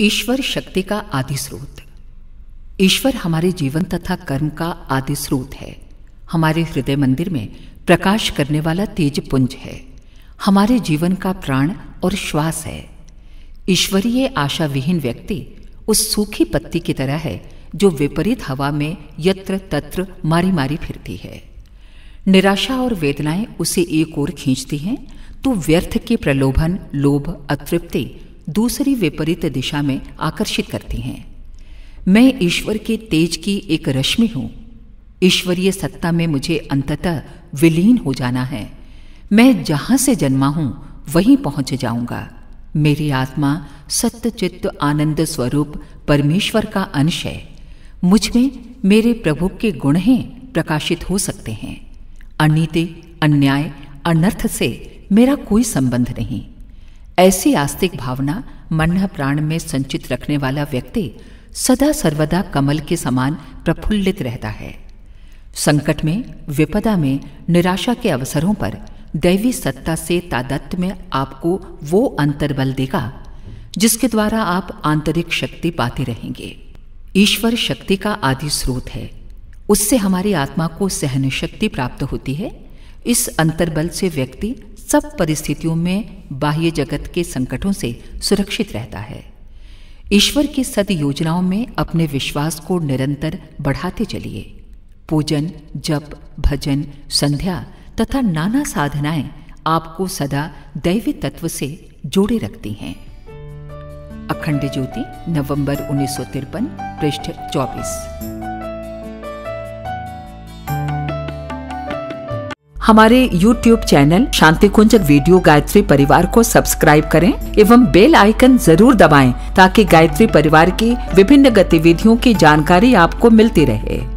ईश्वर शक्ति का आदि स्रोत ईश्वर हमारे जीवन तथा कर्म का आदि स्रोत है हमारे हृदय मंदिर में प्रकाश करने वाला तेज पुंज है हमारे जीवन का प्राण और श्वास है ईश्वरीय आशा विहीन व्यक्ति उस सूखी पत्ती की तरह है जो विपरीत हवा में यत्र तत्र मारी मारी फिरती है निराशा और वेदनाएं उसे एक ओर खींचती हैं तो व्यर्थ के प्रलोभन लोभ अतृप्ति दूसरी विपरीत दिशा में आकर्षित करती हैं मैं ईश्वर के तेज की एक रश्मि हूं ईश्वरीय सत्ता में मुझे अंततः विलीन हो जाना है मैं जहां से जन्मा हूं वहीं पहुंच जाऊंगा मेरी आत्मा सत्य चित्त आनंद स्वरूप परमेश्वर का अंश है मुझ में मेरे प्रभु के गुण हैं प्रकाशित हो सकते हैं अनित्य अन्याय अनर्थ से मेरा कोई संबंध नहीं ऐसी आस्तिक भावना मन प्राण में संचित रखने वाला व्यक्ति सदा सर्वदा कमल के समान प्रफुल्लित रहता है संकट में विपदा में निराशा के अवसरों पर दैवी सत्ता से तादत्त में आपको वो अंतर्बल देगा जिसके द्वारा आप आंतरिक शक्ति पाते रहेंगे ईश्वर शक्ति का आदि स्रोत है उससे हमारी आत्मा को सहन शक्ति प्राप्त होती है इस अंतर्बल से व्यक्ति सब परिस्थितियों में बाह्य जगत के संकटों से सुरक्षित रहता है ईश्वर की सद योजनाओं में अपने विश्वास को निरंतर बढ़ाते चलिए पूजन जप भजन संध्या तथा नाना साधनाएं आपको सदा दैवी तत्व से जोड़े रखती हैं अखंड ज्योति नवंबर उन्नीस सौ तिरपन पृष्ठ चौबीस हमारे YouTube channel Shanti Kunj video Gayatri Parivar को सब्सक्राइब करें एवं बेल आइकन जरूर दबाएं ताकि गायत्री परिवार की विभिन्न गतिविधियों की जानकारी आपको मिलती रहे